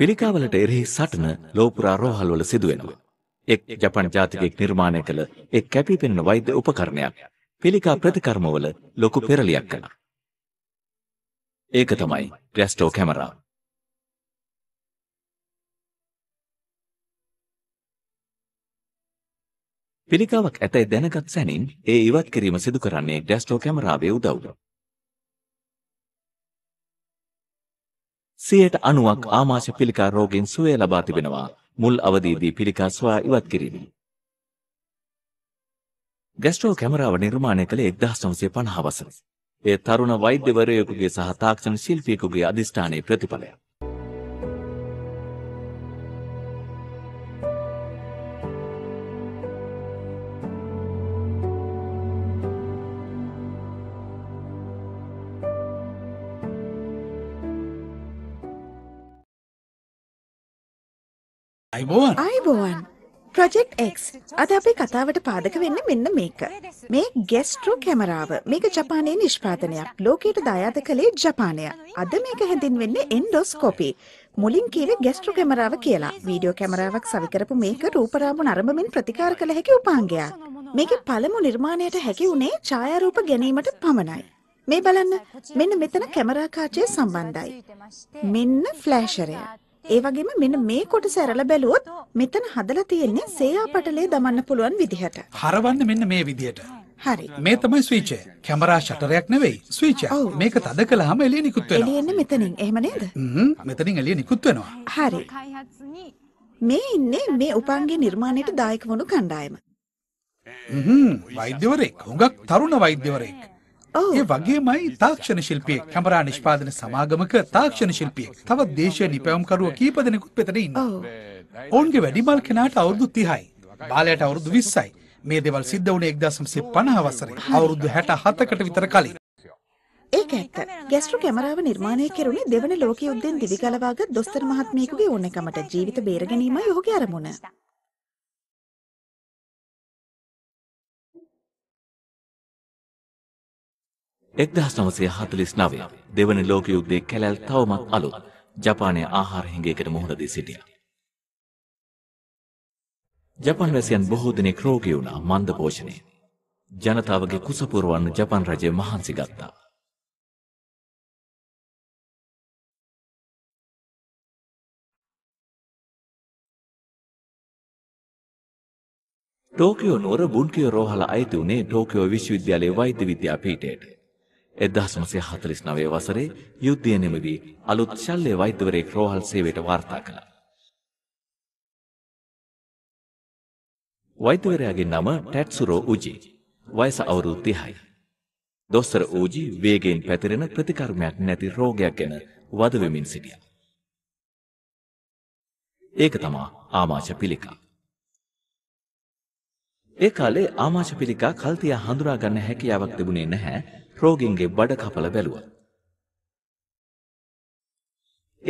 පිළිකාවලට එරෙහි සටන ලෝපුරා රෝහල්වල සිදුවෙනවා. එක් ජපන් ජාතිකයෙක් නිර්මාණය කළ එක් කැපී පෙනෙන වෛද්‍ය උපකරණයක් පිළිකා ප්‍රතිකර්මවල ලොකු පෙරලියක් කළා. ඒක තමයි ට්‍රැස්ටෝ කැමරාව. පිළිකාවක් ඇතැයි දැනගත් සැනින් ඒ ඉවත් කිරීම සිදු කරන්නේ ඩැස්ටෝ කැමරාවේ උදව්ව. සියයට අනුවක් ආමාශ පිළිකා රෝගෙන් සුවය ලබා තිබෙනවා මුල් අවදීදී පිළිකා සොයා ඉවත් කිරීමෙන්. ගැස්ට්‍රෝ කැමරාව නිර්මාණය කළේ 1950 වසරේ. ඒ තරුණ වෛද්‍යවරයෙකුගේ සහ තාක්ෂණ ශිල්පියෙකුගේ අධිෂ්ඨානයේ ප්‍රතිඵලයක්. අයිබෝන් අයිබෝන් ප්‍රජෙක්් එක් අද අපේ කතාවට පාදක වෙන්න මෙන්න මේක. මේ ගෙස්ට්‍රෝ කැමරාව මේක ජපානයේ නිෂ්පාතනයක් ලෝකයට දායාත කළේ ජපානය. අද මේක හැඳින් වෙන්න එන්ඩෝස්කොපි. මුලින් කීව ගෙස්ට්‍රෝ කැමරාව කියලා වීඩියෝ කැමරාවක් සවිකරපු මේක රූපරාමු නරඹමින් ප්‍රතිකාර කළ හැකි උපාංගයක්. මේක පළමු නිර්මාණයට හැකි වුණේ ඡායාරූප ගැනීමට පමණයි. මේ බලන්න මෙන්න මෙතන කැමරාකාචය සම්බන්ධයි. මෙන්න ෆ්ලෑෂරය. ඒ වගේම මෙන්න මේ කොටස ඇරලා බැලුවොත් මෙතන හදලා තියෙන්නේ සේයා පටලේ දමන්න පුළුවන් විදිහට. හරවන්න මෙන්න මේ විදිහට. හරි. මේ තමයි ස්විච් එක. කැමරා ෂටරයක් නෙවෙයි ස්විච් එක. මේක තද කළාම එළිය නිකුත් වෙනවා. එළිය එන්නේ මෙතනින්. එහෙම නේද? හ්ම්. මෙතනින් එළිය නිකුත් වෙනවා. හරි. මේ ඉන්නේ මේ උපන්ගේ නිර්මාණයට දායක වුණු කණ්ඩායම. හ්ම්. වෛද්‍යවරයෙක්. හුඟක් තරුණ වෛද්‍යවරයෙක්. ඒ වගේමයි තාක්ෂණ ශිල්පියෙක් කැමරා නිෂ්පාදන සමාගමක තාක්ෂණ ශිල්පියෙක් තවත් දේශය නිපැවම්කරුව කීප දෙනෙකුත් පෙතන ඉන්න. ඔවුන්ගේ වැඩිමල් කෙනාට අවුරුදු තිහයි. බාලයට අවුරුදු විස්සයි. මේ දෙවල් සිද්ධ වුණේ එක්දසම්සේ පණහවසරේ අවුරුදු හැට හතකට විතර කලින්. ඒක ඇත්ත. ගැස්ට්‍රු කැමරාව නිර්මාණය කෙරුණේ දෙවන ලෝක යුද්ධෙන් දිවිගලවාගත් දොස්තර මහත්මියකුගේ ඕනකමට ජීවිත බේර ගැනීමයි ඔහුගේ අරමුණ. එක්දහස් නවසය හතලිස් නවය දෙවන ලෝක යුද්ධේ කැලැල් තවමත් අලුත් ජපානය ආහාර හිඟයකට මුහුණදී සිටිය. ජපන් වැසියන් බොහෝ දෙනෙක් රෝගී වුණා මන්ද පෝෂණය. ජනතාවගේ කුසපුරවන්න ජපන් රජය මහන්සි ගත්තා. ටෝකියෝ නුවර බුන්කියෝ රෝහල අයිති වුණේ ටෝකියෝ විශ්වවිද්‍යාලයේ වෛද්‍ය විද්‍යා පීඨයට. 1949 වසරේ යුද්ධය නිමවී අලුත් ශල්්‍ය වෛද්‍යවරයෙක් රෝහල් සේවයට වාර්තා කළා. වෛද්‍යවරයාගේ නම ටැට්සුරෝ උජි. වයස අවුරුදු 30යි. දොස්තර උජි වේගයෙන් පැතිරෙන ප්‍රතිකර්මයක් නැති රෝගයක් ගැන වද වෙමින් සිටියා. ඒක තමයි ආමාශ පිළිකා. ඒ කාලේ ආමාශ පිළිකා කල්තියා හඳුනා ගන්න හැකියාවක් තිබුණේ නැහැ. රෝගීන්ගේ බඩ කපල බැලුවා.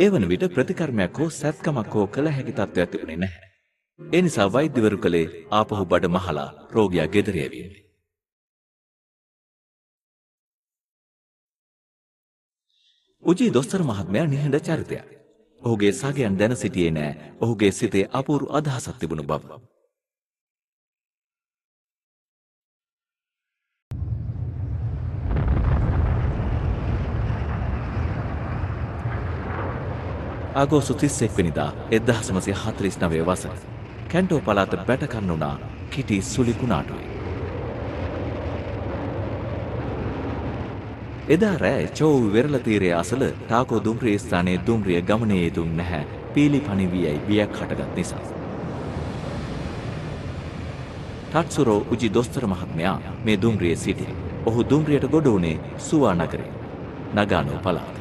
ඒ වන විට ප්‍රතිකර්මයක් හෝ සැත්කමක් හෝ කළ හැකි තත්ත්වයක් තිබුණේ නැහැ. ඒ නිසා වෛද්‍යවරු කළේ ආපහු බඩ මහලා රෝගියා ගෙදර යැවීමේ. උජී දොස්තර මහත්මයා නිහඬ චරිතයක්. ඔහුගේ සගයන් දැන සිටියේ නෑ. ඔහුගේ සිතේ අපූරු අදහසක් තිබුණු බව. අගෝස්තු 31 වෙනිදා 1949 වසර කැන්ටෝ පළාත බැටකන්න වුණා කිටි සුලි කුණාටුයි. එදා රෑ චෝව් වෙරළ තීරය අසල ටාකෝ දුම්රිය ස්ථානයේ දුම්රිය ගමනේ යෙදුම් නැහැ පීලි පණිවියයි බියක් හටගත් නිසා. ටත්සුරෝ උජි දොස්තර මහත්මයා මේ දුම්රිය සිටි. ඔහු දුම්රියට ගොඩ වුණේ සුවා නගරේ. නගානෝ පළාත.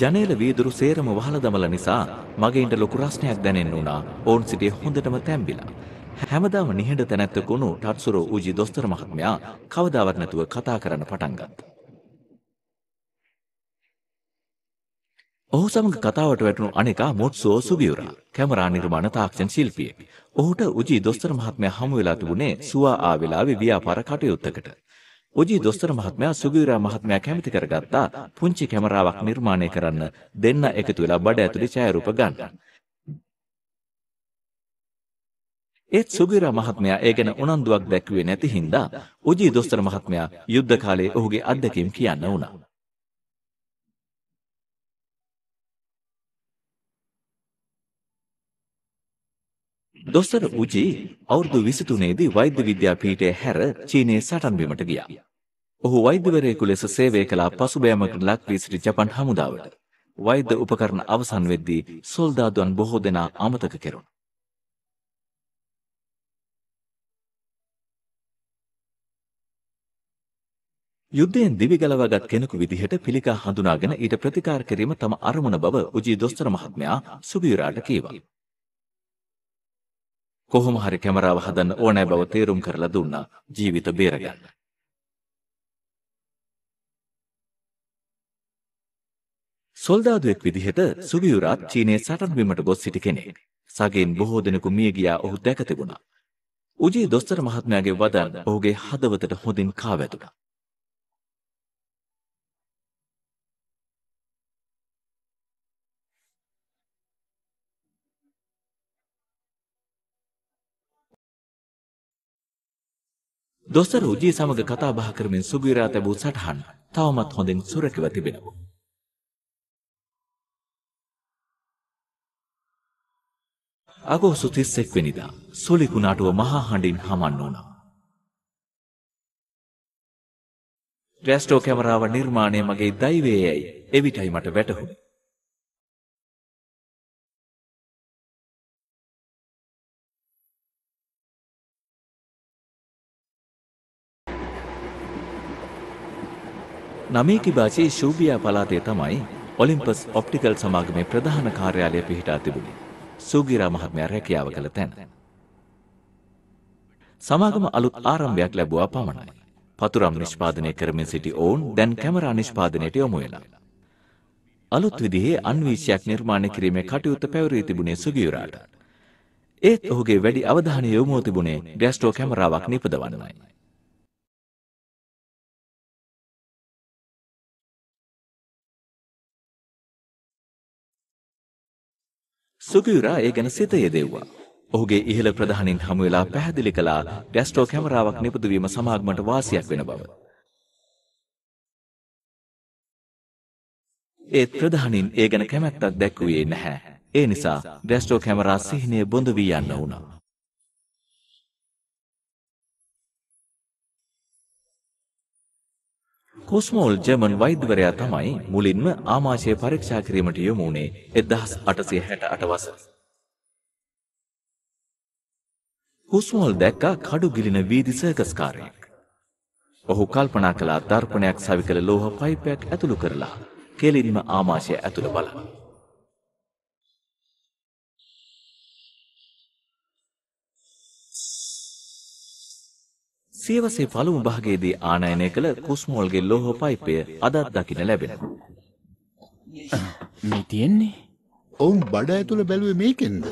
ජනේල වීදුරු සේරම වහල දමල නිසා මගේන්ට ලොකු රස්නයක් දැනෙන්න වුණා. ඔවුන් සිටියේ හොඳටම තැම්බිලා. හැමදාම නිහඬ තැනැත්තකුණු ටත්සුරෝ උජි දොස්තර මහත්මයා කවදාවත් නැතුව කතා කරන්න පටන් ගත්තා. ඔහු සමඟ කතාවට වැටුණු අනෙකා මොට්සෝ සුබියුරා කැමරා නිර්මාණ තාක්ෂණ ශිල්පියෙක්. ඔහුට උජි දොස්තර මහත්මයා හමු වෙලා තිබුණේ සුවා ආ වෙලාවේ ව්‍යාපාර කටයුත්තකට. ඔජී දොස්තර මහත්මයා සුගිරා මහත්මයා කැමති කරගත්තා පුංචි කැමරාවක් නිර්මාණය කරන්න දෙන්න එකතු වෙලා බඩ ඇතුලේ ඡායාරූප ගන්න. ඒත් සුගිරා මහත්මයා ඒ ගැන උනන්දුවක් දැක්ුවේ නැති හින්දා ඔජී දොස්තර මහත්මයා යුද්ධ කාලයේ ඔහුගේ අත්දැකීම් කියන්න වුණා. දොස්තර උජි අවුරුදු 23 දී වෛද්‍ය විද්‍යා පීඨය හැර චීනයේ සටන් බිමට ගියා. ඔහු වෛද්‍යවරයෙකු ලෙස සේවය කළ පසුබෑමකට ලක් වී සිටි ජපන් හමුදාවට වෛද්‍ය උපකරණ අවසන් වෙද්දී සොල්දාදුවන් බොහෝ දෙනා අමතක කෙරුණා. යුද්ධයෙන් දිවි ගලවාගත් කෙනෙකු විදිහට පිළිකා හඳුනාගෙන ඊට ප්‍රතිකාර කිරීම තම අරමුණ බව උජී දොස්තර මහත්මයා සුබිරාට කීවා. කොහොම හරි කැමරාව හදන්න ඕනෑ බව තේරුම් කරලා දුන්නා ජීවිත බේරගන්න. සොල්දාදුවෙක් විදිහට සුවියුරාත් චීනයේ සටන් වීමට ගොස් සිටි කෙනෙක්. සගෙන් බොහෝ දෙනෙකු මිය ගියා ඔහු දැක තිබුණා. උජී දොස්තර මහත්මයාගේ වදන් ඔහුගේ හදවතට හොඳින් කාවැදුණා. දොස්තර උජී සමග කතා බහ කරමින් සුගිරා තැබූ සටහන් තවමත් හොඳින් සුරකිව තිබෙනවා. අගෝස්තු 31 වෙනිදා සුලි කුණාටුව මහා හඬින් හමන් වුණා. ඩැස්ටෝ කැමරාව නිර්මාණය මගේ දෛවයේයි එවිටයි මට වැටහුණේ. නමේකි භාෂයේ ශූබියා පලාතය තමයි ඔලිම්පස් ඔප්ටිකල් සමාගමේ ප්‍රධාන කාර්යාලය පිහිටා තිබුණේ. සූගිරා මහත්මයා රැකියාව කළ තැන. සමාගම අලුත් ආරම්භයක් ලැබුවා පමණයි. පතුරම් නිෂ්පාදනය කරමින් සිටි ඔවුන් දැන් කැමරා නිෂ්පාදනයට යොමු වෙලා. අලුත් විදිහේ අන්වීශයක් නිර්මාණය කිරීමේ කටයුත්ත පැවරී තිබුණේ සුගියුරාට. ඒත් ඔහුගේ වැඩි අවධානය යොමුව තිබුණේ ගෑස්ටෝ කැමරාවක් නිපදවන්නයි. සුගියුරා ඒ ගැන සිත යෙදෙව්වා. ඔහුගේ ඉහළ ප්‍රධානින් හමු වෙලා පැහැදිලි කළා ඩැස්ට්‍රෝ කැමරාවක් නිපදු වීම සමාගමට වාසියක් වෙන බව. ඒත් ප්‍රධානින් ඒ ගැන කැමැත්තක් දැක්වුවේ නැහැ. ඒ නිසා ඩැස්ට්‍රෝ කැමරා සිහිනය බොඳ වී යන්න වුණා. කුස්මෝල් ජර්මන් වෛද්‍යවරයා තමයි මුලින්ම ආමාශය පරීක්ෂා කිරීමට යොමු වුණේ 1868 වසරේ. කුස්මෝල් දැක්කා කඩු ගිලින වීදි සර්කස්කාරයෙක්. ඔහු කල්පනා කළා දර්පණයක් සවිකළ ලෝහ පයිපයක් ඇතුළු කරලා කෙලින්ම ආමාශය ඇතුළ බලන්න. සියවසේ පළමු භාගයේදී ආනයනය කළ කුස්මෝල්ගේ ලෝහ පයිපය අදත් දකින්න ලැබෙන. මේ තියෙන්නේ ඔවුන් බඩ ඇතුළ බැලුවේ මේකෙන්ද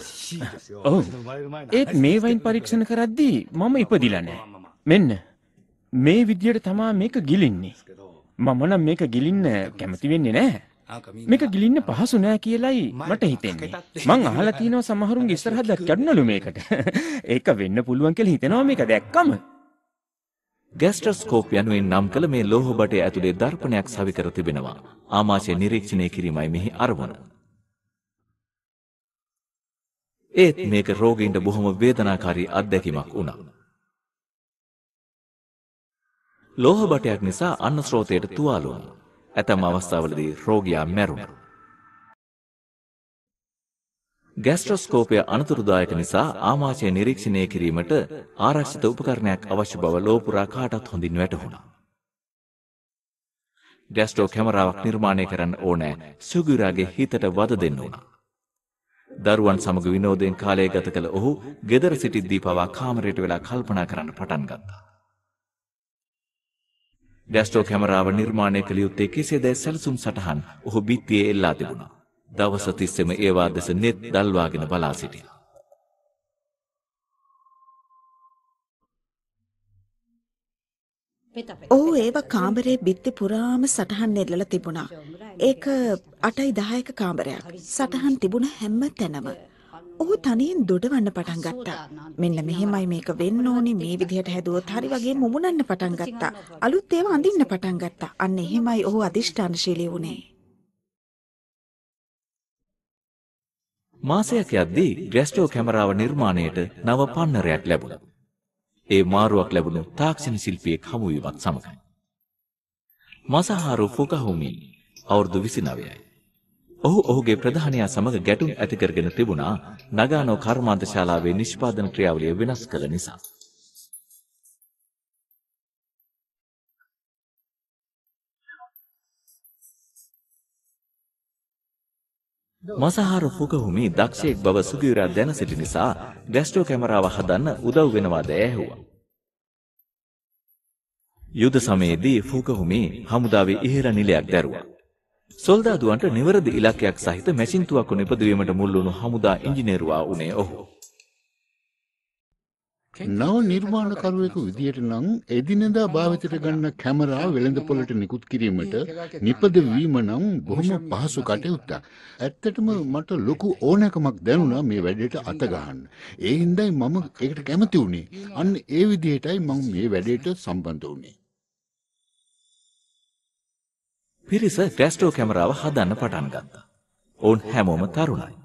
ඔවු ඒත් මේ වයින් පරීක්ෂණ කරද්දී මම ඉපදිලනෑ මෙන්න මේ විදියට තමා මේක ගිලින්නේ මම නම් මේක ගිලින්න කැමති වෙන්නේ නෑ මේක ගිලින්න පහසු නෑ කියලයි මට හිතෙන්නේ මං අහලා තියෙනවා සමහරුන්ගේ ඉස්සරහට ගන්නලු මේකට ඒක වෙන්න පුළුවන් කියලා හිතෙනවා මේක දැක්කම ගැස්ට්‍රස්කෝප් යනුවෙන් නම් කළ මේ ලෝහබටය ඇතුළේ දර්පණයක් සවිකර තිබෙනවා. ආමාශය නිරීක්ෂණය කිරීමයි මෙහි අරමුණ. ඒත් මේක රෝගීන්ට බොහොම වේදනාකාරී අත්දැකීමක් වුණා. ලෝහබටයක් නිසා අන්න ස්රෝතයට තුවාල වුණා. ඇතම් අවස්ථාවලදී රෝගියා මැරුණා. ගැස්ට්‍රොස්කෝපය අනතුරුදායක නිසා ආමාශය නිරීක්ෂණය කිරීමට ආරක්ෂිත උපකරණයක් අවශ්‍ය බව ලෝපුරා කාටත් හොඳින් වැටහුණා. ගැස්ට්‍රෝ කැමරාවක් නිර්මාණය කරන්න ඕනෑ සුගුරාගේ හිතට වද දෙන්න වුණා. දරුවන් සමග විනෝදයෙන් කාලය ගත කළ ඔහු ගෙදර සිටිද්දී පවා කාමරයට වෙලා කල්පනා කරන්න පටන් ගත්තා. ගැස්ට්‍රෝ කැමරාව නිර්මාණය කළ යුත්තේ කෙසේදැයි සැලසුම් සටහන් ඔහු බිත්තියේ එල්ලා තිබුණා. දවස තිස්සෙම ඒවා දෙස නෙත් දල්වාගෙන බලා සිටිය. ඔහු ඒවා කාමරේ බිත්ති පුරාම සටහන් එල්ලලා තිබුණා. ඒක 8යි 10ක කාමරයක්. සටහන් තිබුණ හැම තැනම. ඔහු තනියෙන් දොඩවන්න පටන් ගත්තා. මෙන්න මෙහෙමයි මේක වෙන්න ඕනි මේ විදිහට හැදුවොත් හරි වගේ මුමුණන්න පටන් ගත්තා. අලුත් ඒවා අඳින්න පටන් ගත්තා. අන්න එහෙමයි ඔහු අදිෂ්ඨානශීලී වුණේ. මාසයක් යද්දී ග්‍රැස්ටෝ කැමරාව නිර්මාණයට නව පන්නරයක් ලැබුණා. ඒ මාරුවක් ලැබුණු තාක්ෂණ ශිල්පියෙක් හමුවීමත් සමගයි. මසහාරු ෆුකහුමි අවුරුදු 29යි. ඔහු ඔහුගේ ප්‍රධානියා සමග ගැටුම් ඇති කරගෙන තිබුණා නගානෝ කර්මාන්තශාලාවේ නිෂ්පාදන ක්‍රියාවලිය වෙනස් කළ නිසා. මසහාර ෆුකහුමි දක්ෂයෙක් බව සුගිරා දැන සිටි නිසා ග්‍රැස්ටෝ කැමරාව හදන්න උදව් වෙනවාද ඇහුවා. යුද සමයේදී ෆූකහුමි හමුදාවේ ඉහළ නිලයක් දැරුවා. සොල්දාදුවන්ට නිවැරදි ඉලක්කයක් සහිත මැසින් තුවක්කු නිපදවීමට මුල් වුණු හමුදා ඉංජිනේරුවා වුණේ ඔහු. නව නිර්මාණකරුවෙකු විදියට නම් එදිනෙදා භාවිතයට ගන්න කැමරා වෙළඳ පොලට නිකුත් කිරීමට නිපදවීම නම් බොහොම පහසු කටයුත්තක්. ඇත්තටම මට ලොකු ඕනෑකමක් දැනුණා මේ වැඩට අතගහන්න. ඒ හින්දායි මම ඒකට කැමති වුණේ. අන්න ඒ විදිහටයි මම මේ වැඩේට සම්බන්ධ වුණේ. පිරිස ටැස්ටෝ කැමරාව හදන්න පටන් ගත්තා. ඔවුන් හැමෝම තරුණයි.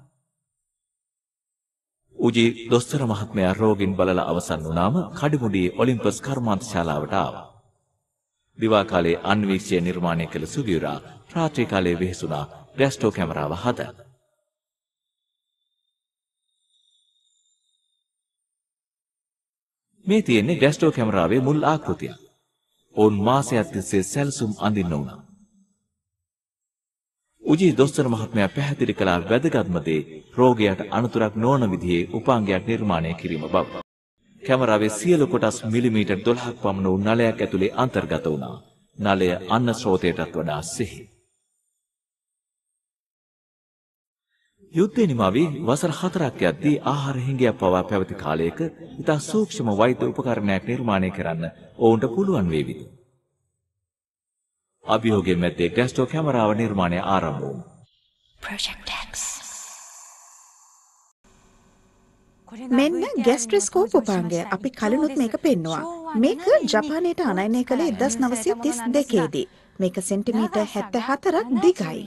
උජී දොස්තර මහත්මයා රෝගින් බලලා අවසන් වුණාම කඩිමුඩියේ ඔලිම්පස් කර්මාන්ත ශාලාවට ආවා. දිවා කාලයේ අන්වීක්ෂය නිර්මාණය කළ සුදියුරා රාත්‍රී කාලයේ වෙහෙසුණා ග්‍රැස්ටෝ කැමරාව හදා. මේ තියෙන්නේ ග්‍රැස්ටෝ කැමරාවේ මුල් ආකෘතිය. ඔවුන් මාසයක් තිස්සේ සැලසුම් අඳින්න වුණා. උජී දොස්තර මහත්මයා පැහැදිලි කළ වැදගත්ම දේ රෝගියාට අනතුරක් නොවන විදිහේ උපාංගයක් නිර්මාණය කිරීම බව. කැමරාවේ සියලු කොටස් මිලිමීටර් 12ක් පමණ වූ නලයක් ඇතුලේ අන්තර්ගත වුණා. නලය අන්න ස්රෝතයටත් වඩා සිහි. යුද්ධේ නිමාවී වසර 4ක් යද්දී ආහාර හිඟයක් පවා පැවති කාලයක ඉතා සූක්ෂම වෛද්‍ය උපකරණයක් නිර්මාණය කරන්න ඔවුන්ට පුළුවන් වේවිද? අභියෝගයෙන් මැත්තේ ඩැස්ටෝ කැමරාව නිර්මාණය ආරම්භ වුණා. Project X මෙන්න ගැස්ට්‍රස්කෝප් උපාංගය අපි කලිනුත් මේක පෙන්නවා. මේක ජපානයට අනයනය කළේ 1932 දී. මේක සෙන්ටිමීටර් 74ක් දිගයි.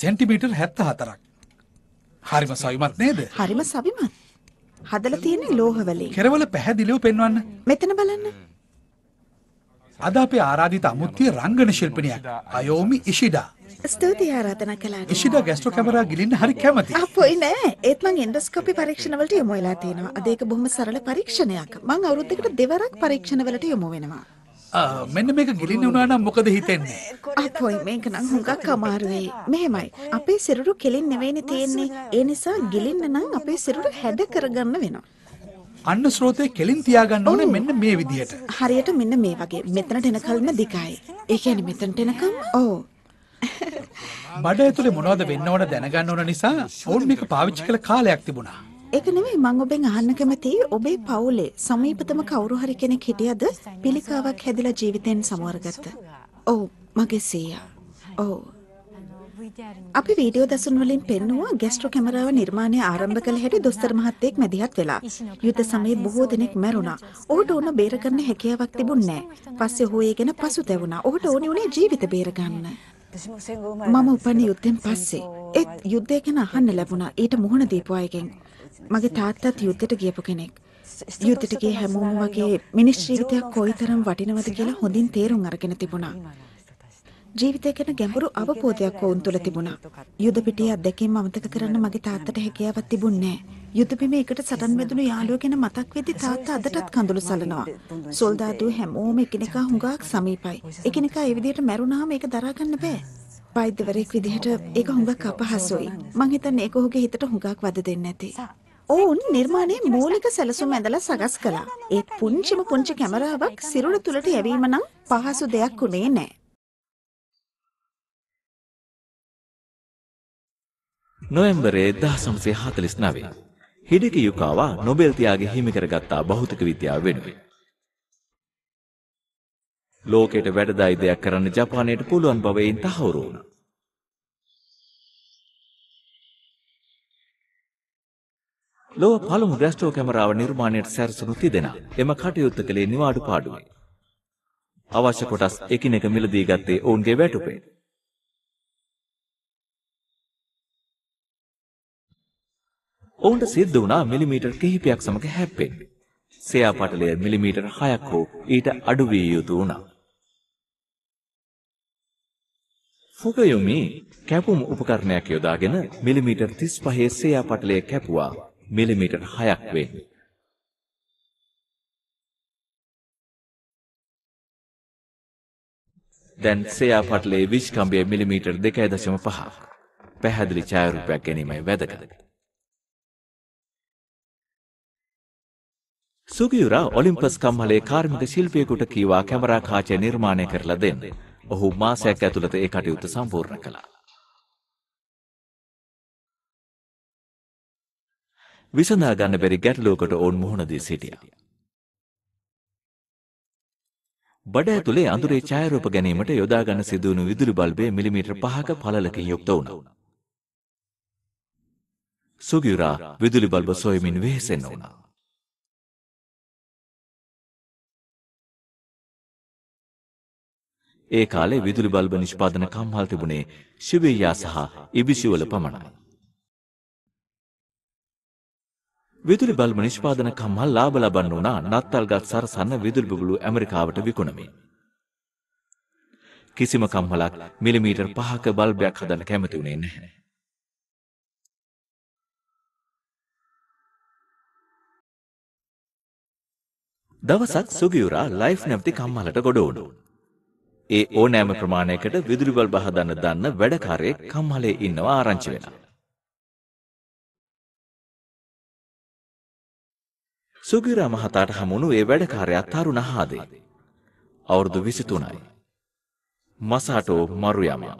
සෙන්ටිමීටර් 74ක්. හරිම සවිමත් නේද? හරිම සවිමත්. හදලා තියෙන්නේ ලෝහ වලින්. කෙරවල පැහැදිලිව පෙන්වන්න. මෙතන බලන්න. අද අපේ ආරාධිත අමුත්‍ය රංගන ශිල්පිනියක් අයෝමි ඉෂිඩා. ස්තුතියි ආරාධනා කළාට. ඉෂිඩා ගැස්ට්‍රෝ කැමරා ගිලින්න හරි කැමති. අපොයි නෑ. ඒත් මං එන්ඩොස්කෝපි පරීක්ෂණ වලට යොමු වෙලා තියෙනවා. අද ඒක බොහොම සරල පරීක්ෂණයක්. මං අවුරුද්දකට දෙවරක් පරීක්ෂණ වලට යොමු වෙනවා. මෙන්න මේක ගිලින්න වුණා නම් මොකද හිතෙන්නේ? අපොයි මේක නම් හුඟක් අමාරුයි. මෙහෙමයි. අපේ සිරුරු කෙලින් නෙවෙයිනේ තියෙන්නේ. ඒ නිසා ගිලින්න නම් අපේ සිරුර හැඩ කරගන්න වෙනවා. අන්න ස්රෝතය කෙලින් තියාගන්න ඕනේ මෙන්න මේ විදිහට. හරියට මෙන්න මේ වගේ. මෙතනට එනකල්ම දිගයි. ඒ කියන්නේ මෙතනට එනකම් ඕ. බඩ ඇතුලේ මොනවද වෙන්න ඕන දැනගන්න ඕන නිසා ඔවුන් මේක පාවිච්චි කළ කාලයක් තිබුණා. ඒක නෙමෙයි මම ඔබෙන් අහන්න කැමති ඔබේ පවුලේ සමීපතම කවුරු හරි කෙනෙක් හිටියද පිළිකාවක් හැදිලා ජීවිතෙන් සමවරගත්ත. ඔව් මගේ සීයා. ඔව් අපි වීඩියෝ දසුන් වලින් පෙන්නවා ගැස්ට්‍රෝ කැමරාව නිර්මාණය ආරම්භ කළ හැටි දොස්තර මහත්තයෙක් මැදිහත් වෙලා. යුද්ධ සමයේ බොහෝ දෙනෙක් මැරුණා. ඔහුට ඕන බේර ගන්න හැකියාවක් තිබුණේ නැහැ. පස්සේ ඔහු ඒ ගැන පසුතැවුණා. ඔහුට ඕනේ උනේ ජීවිත බේර ගන්න. මම උපන් යුද්ධෙන් පස්සේ ඒත් යුද්ධය ගැන අහන්න ලැබුණා. ඊට මුහුණ දීපු අයගෙන්. මගේ තාත්තත් යුද්ධයට ගියපු කෙනෙක්. යුද්ධයට ගිය හැමෝම වගේ මිනිස් ජීවිතයක් කොයිතරම් වටිනවද කියලා හොඳින් තේරුම් අරගෙන තිබුණා. ජීවිතය ගැන ගැඹුරු අවබෝධයක් ඔවුන් තුළ තිබුණා. යුද පිටියේ අත්දැකීම් අමතක කරන්න මගේ තාත්තට හැකියාවක් තිබුණේ නැහැ. යුදබිම එකට සටන් වැදුණු යාළුව ගැන මතක් වෙද්දි තාත්තා අදටත් කඳුළු සලනවා. සොල්දාදුව හැමෝම එකිනෙකා හුඟක් සමීපයි. එකිනෙකා ඒ විදිහට මැරුණාම ඒක දරා ගන්න බෑ. වෛද්‍යවරයෙක් විදිහට ඒක හුඟක් අපහසුයි. මං හිතන්නේ ඒක ඔහුගේ හිතට හුඟක් වද දෙන්නේ නැති. ඔවුන් නිර්මාණයේ මූලික සැලසුම් ඇඳලා සකස් කළා. ඒත් පුංචිම පුංචි කැමරාවක් සිරුර තුලට යැවීම නම් පහසු දෙයක් උනේ නෑ. නොවැම්බරේ 1949 හිඩකි යුකාවා නොබෙල් ත්‍යාගය හිමි කරගත්තා භෞතික විද්‍යාව වෙනුවෙන්. ලෝකයට වැඩදායි දෙයක් කරන්න ජපානයට පුළුවන් බව එයින් තහවුරු වුණා. ලොව පළමු ග්‍රස්ටෝ කැමරාව නිර්මාණයට සැරසුණු තිදෙනා එම කටයුත්ත කළේ නිවාඩු පාඩුවේ. අවශ්‍ය කොටස් එකිනෙක මිලදී ගත්තේ ඔවුන්ගේ වැටුපේ. ඔවුන්ට සිද්ධ වුණා මිලිමීටර් කිහිපයක් සමග හැප්පෙන්න. සෙයා පටලය මිලිමීටර් 6ක් හෝ ඊට අඩු විය යුතු වුණා. ෆුකයොමි කැපුම් උපකරණයක් යොදාගෙන මිලිමීටර් 35 සෙයා පටලය කැපුවා මිලිමීටර් 6ක් වෙන්නේ. දැන් සෙයා පටලේ විශ්කම්බය මිලිමීටර් 2.5ක්. පැහැදිලි ඡායාරූපයක් ගැනීමයි වැදගත්. සුගියුරා ඔලිම්පස් කම්හලේ කාර්මික ශිල්පියෙකුට කීවා කැමරා කාචය නිර්මාණය කරලා දෙන්න. ඔහු මාසයක් ඇතුළත ඒ කටයුතු සම්පූර්ණ කළා. විසඳා ගන්න බැරි ගැටලුවකට ඔවුන් මුහුණ දී සිටියා. බඩ ඇතුලේ අඳුරේ ඡායාරූප ගැනීමට යොදා ගන්න සිදුවුණු විදුලි බල්බය මිලිමීටර් 5ක පළලකින් යුක්ත වුණා. සුගිරා විදුලි බල්බ සොයමින් වෙහෙසෙන්න වුණා. ඒ කාලේ විදුලි බල්බ නිෂ්පාදන කම්හල් තිබුණේ ශිවේයා සහ ඉබිසිවල පමණයි. විදුලි බල්බ නිෂ්පාදන කම්හල් ලාභ ලබන්න වුණා නත්තල්ගත් සරසන්න විදුලි බුබුලු ඇමරිකාවට විකුණමින්. කිසිම කම්හලක් මිලිමීටර් 5ක බල්බයක් හදන්න කැමති වුණේ නැහැ. දවසක් සුගියුරා ලයිෆ් නැවති කම්මලට ගොඩ වුණා. ඒ ඕනෑම ප්‍රමාණයකට විදුලි බල්බ හදන්න දන්න වැඩකාරයෙක් කම්හලේ ඉන්නවා ආරංචි වෙලා. සුගිරා මහතාට හමුණු ඒ වැඩකාරයා තරුණ හාදේ. අවුරුදු 23යි. මසාටෝ මරුයමා.